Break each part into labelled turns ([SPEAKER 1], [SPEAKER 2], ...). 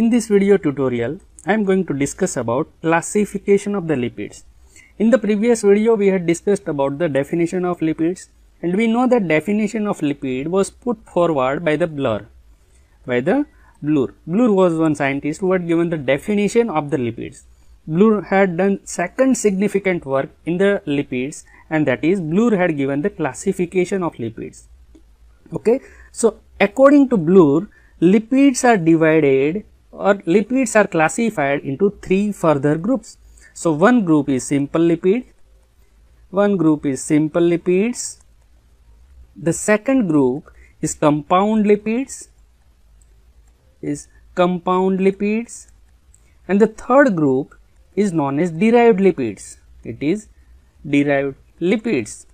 [SPEAKER 1] In this video tutorial, I am going to discuss about classification of the lipids. In the previous video, we had discussed about the definition of lipids and we know that definition of lipid was put forward by the blur, by the Blur. Blur was one scientist who had given the definition of the lipids. Blur had done second significant work in the lipids and that is Blur had given the classification of lipids. Okay. So, according to Blur, lipids are divided or lipids are classified into three further groups. So, one group is simple lipid, one group is simple lipids, the second group is compound lipids, is compound lipids and the third group is known as derived lipids, it is derived lipids.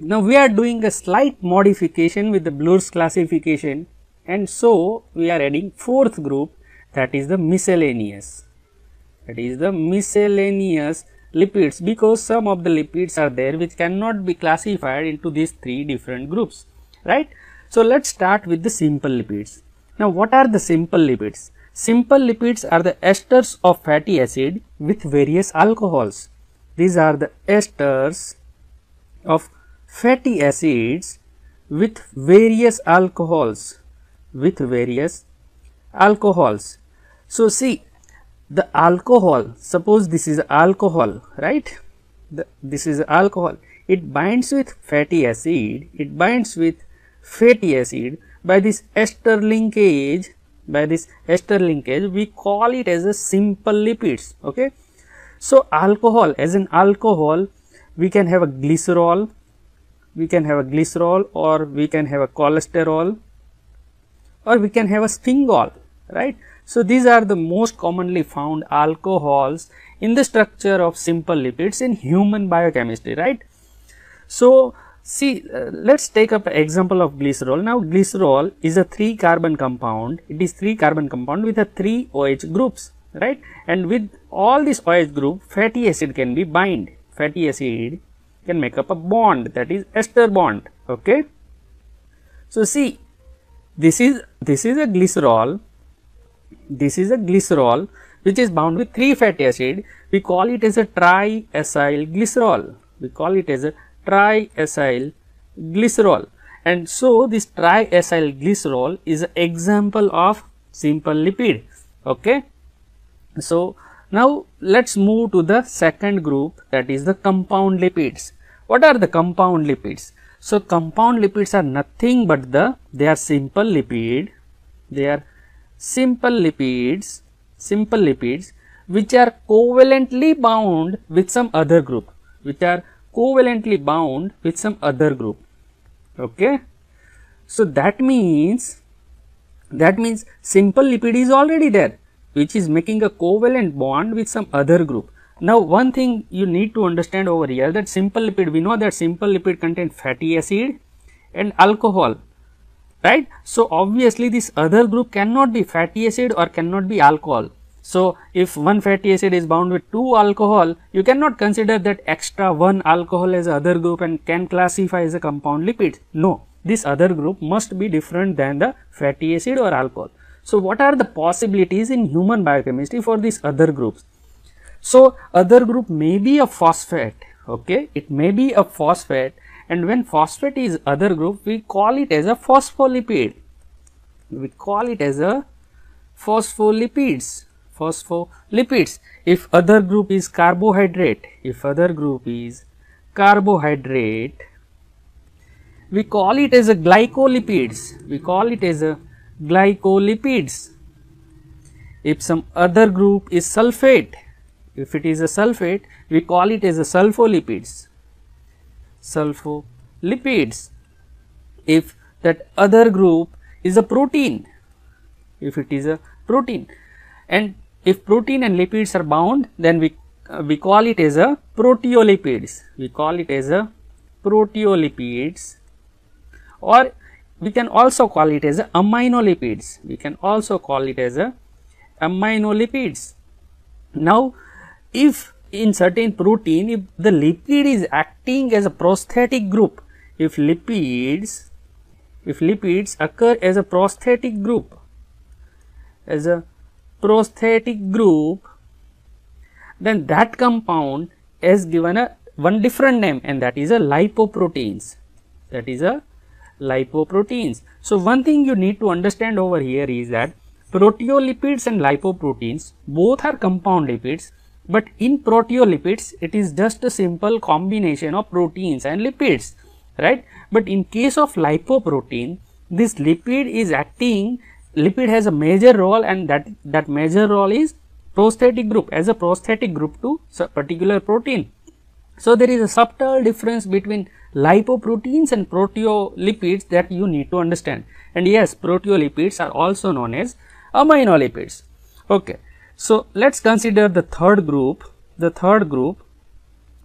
[SPEAKER 1] Now, we are doing a slight modification with the Blur's classification and so we are adding fourth group that is the miscellaneous that is the miscellaneous lipids because some of the lipids are there which cannot be classified into these three different groups right so let's start with the simple lipids now what are the simple lipids simple lipids are the esters of fatty acid with various alcohols these are the esters of fatty acids with various alcohols with various alcohols. So, see the alcohol, suppose this is alcohol, right? The, this is alcohol, it binds with fatty acid, it binds with fatty acid by this ester linkage, by this ester linkage, we call it as a simple lipids, okay? So, alcohol as an alcohol, we can have a glycerol, we can have a glycerol or we can have a cholesterol or we can have a sphingol, right. So, these are the most commonly found alcohols in the structure of simple lipids in human biochemistry, right. So, see uh, let us take up an example of glycerol. Now, glycerol is a 3 carbon compound, it is 3 carbon compound with a 3 OH groups, right. And with all this OH group fatty acid can be bind, fatty acid can make up a bond that is ester bond, okay. So, see this is this is a glycerol. This is a glycerol which is bound with three fatty acid. We call it as a triacyl glycerol. We call it as a triacyl glycerol. And so this triacyl glycerol is an example of simple lipid. Okay. So now let's move to the second group that is the compound lipids. What are the compound lipids? So compound lipids are nothing but the, they are simple lipid, they are simple lipids, simple lipids which are covalently bound with some other group, which are covalently bound with some other group, okay. So that means, that means simple lipid is already there, which is making a covalent bond with some other group. Now one thing you need to understand over here that simple lipid, we know that simple lipid contain fatty acid and alcohol, right. So obviously this other group cannot be fatty acid or cannot be alcohol. So if one fatty acid is bound with two alcohol, you cannot consider that extra one alcohol as other group and can classify as a compound lipid. No, this other group must be different than the fatty acid or alcohol. So what are the possibilities in human biochemistry for these other groups? So, other group may be a phosphate, okay, it may be a phosphate and when phosphate is other group we call it as a phospholipid, we call it as a phospholipids, phospholipids. If other group is carbohydrate, if other group is carbohydrate, we call it as a glycolipids, we call it as a glycolipids. If some other group is sulfate, if it is a sulfate, we call it as a sulfolipids, sulfolipids. If that other group is a protein, if it is a protein and if protein and lipids are bound, then we, uh, we call it as a proteolipids, we call it as a proteolipids or we can also call it as a aminolipids, we can also call it as a aminolipids. Now, if in certain protein if the lipid is acting as a prosthetic group if lipids if lipids occur as a prosthetic group as a prosthetic group then that compound is given a one different name and that is a lipoproteins that is a lipoproteins so one thing you need to understand over here is that proteolipids and lipoproteins both are compound lipids but in proteolipids, it is just a simple combination of proteins and lipids, right. But in case of lipoprotein, this lipid is acting, lipid has a major role and that, that major role is prostatic group as a prostatic group to particular protein. So, there is a subtle difference between lipoproteins and proteolipids that you need to understand. And yes, proteolipids are also known as aminolipids, lipids. Okay. So, let us consider the third group, the third group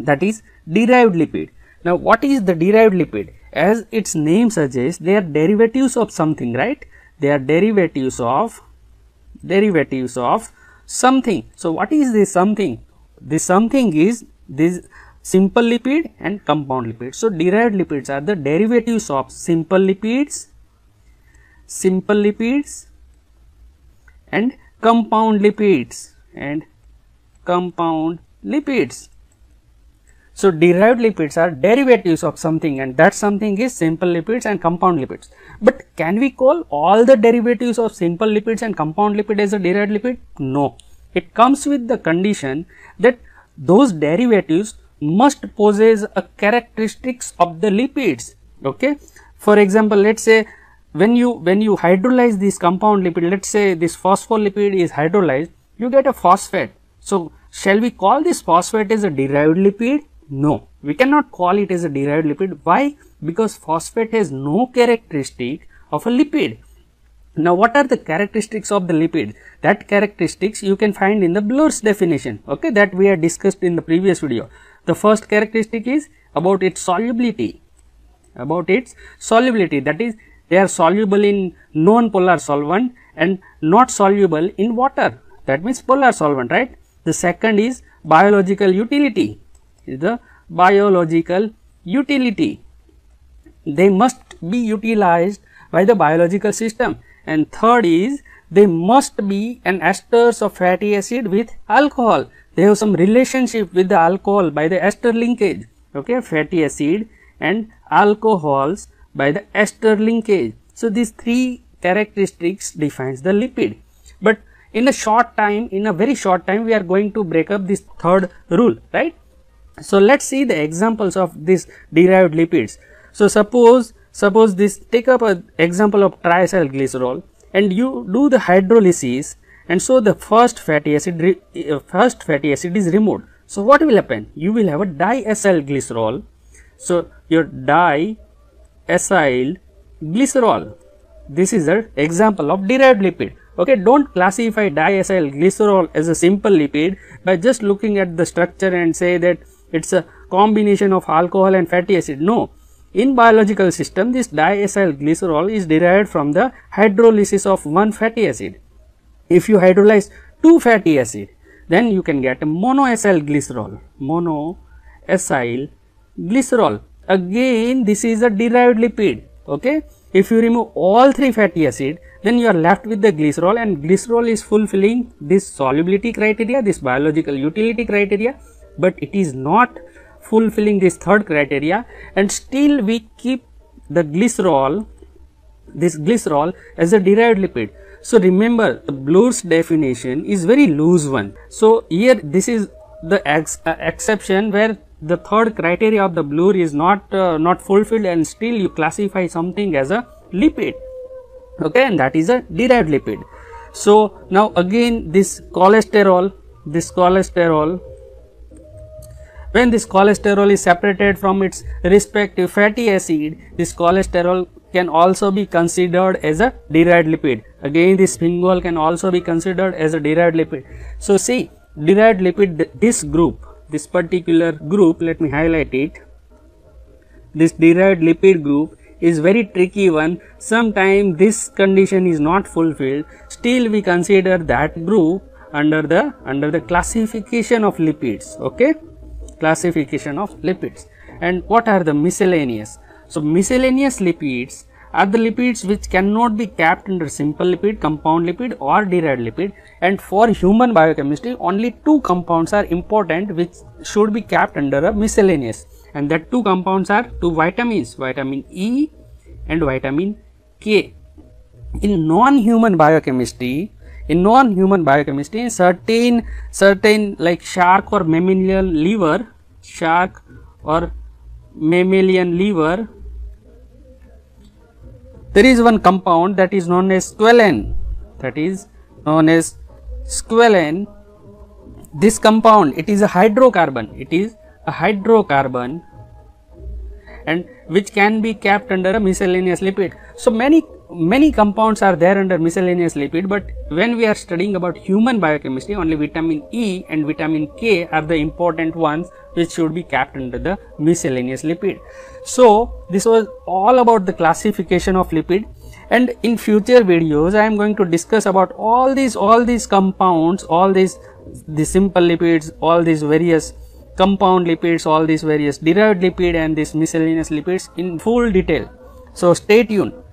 [SPEAKER 1] that is derived lipid. Now, what is the derived lipid? As its name suggests, they are derivatives of something, right? They are derivatives of, derivatives of something. So, what is this something? This something is this simple lipid and compound lipid. So, derived lipids are the derivatives of simple lipids, simple lipids and compound lipids and compound lipids. So, derived lipids are derivatives of something and that something is simple lipids and compound lipids. But can we call all the derivatives of simple lipids and compound lipid as a derived lipid? No. It comes with the condition that those derivatives must possess a characteristics of the lipids. Okay. For example, let us say when you when you hydrolyze this compound lipid let's say this phospholipid is hydrolyzed you get a phosphate so shall we call this phosphate as a derived lipid no we cannot call it as a derived lipid why because phosphate has no characteristic of a lipid now, what are the characteristics of the lipid? That characteristics you can find in the Blur's definition, okay, that we had discussed in the previous video. The first characteristic is about its solubility, about its solubility, that is they are soluble in non-polar solvent and not soluble in water that means polar solvent right. The second is biological utility is the biological utility. They must be utilized by the biological system and third is they must be an esters of fatty acid with alcohol. They have some relationship with the alcohol by the ester linkage okay fatty acid and alcohols by the ester linkage. So, these three characteristics defines the lipid, but in a short time, in a very short time, we are going to break up this third rule, right. So, let us see the examples of these derived lipids. So, suppose, suppose this take up an example of triacylglycerol and you do the hydrolysis and so the first fatty acid, uh, first fatty acid is removed. So, what will happen? You will have a diacylglycerol. So, your di acyl glycerol. This is an example of derived lipid. Okay, don't classify diacyl glycerol as a simple lipid by just looking at the structure and say that it's a combination of alcohol and fatty acid. No, in biological system, this diacyl glycerol is derived from the hydrolysis of one fatty acid. If you hydrolyze two fatty acid, then you can get monoacyl glycerol, monoacyl glycerol again this is a derived lipid okay if you remove all three fatty acid then you are left with the glycerol and glycerol is fulfilling this solubility criteria this biological utility criteria but it is not fulfilling this third criteria and still we keep the glycerol this glycerol as a derived lipid so remember the Bloor's definition is very loose one so here this is the ex uh, exception where the third criteria of the blur is not uh, not fulfilled and still you classify something as a lipid okay and that is a derived lipid so now again this cholesterol this cholesterol when this cholesterol is separated from its respective fatty acid this cholesterol can also be considered as a derived lipid again this sphingol can also be considered as a derived lipid so see derived lipid this group this particular group, let me highlight it. This derived lipid group is very tricky one. Sometimes this condition is not fulfilled. Still we consider that group under the under the classification of lipids. Okay, classification of lipids. And what are the miscellaneous? So miscellaneous lipids are the lipids which cannot be capped under simple lipid, compound lipid or derived lipid and for human biochemistry only two compounds are important which should be capped under a miscellaneous and that two compounds are two vitamins vitamin E and vitamin K. In non-human biochemistry, in non-human biochemistry certain certain like shark or mammalian liver shark or mammalian liver there is one compound that is known as squalene that is known as squalene this compound it is a hydrocarbon it is a hydrocarbon and which can be kept under a miscellaneous lipid so many many compounds are there under miscellaneous lipid but when we are studying about human biochemistry only vitamin E and vitamin K are the important ones which should be kept under the miscellaneous lipid. So this was all about the classification of lipid and in future videos I am going to discuss about all these all these compounds all these the simple lipids all these various compound lipids all these various derived lipid and these miscellaneous lipids in full detail. So stay tuned.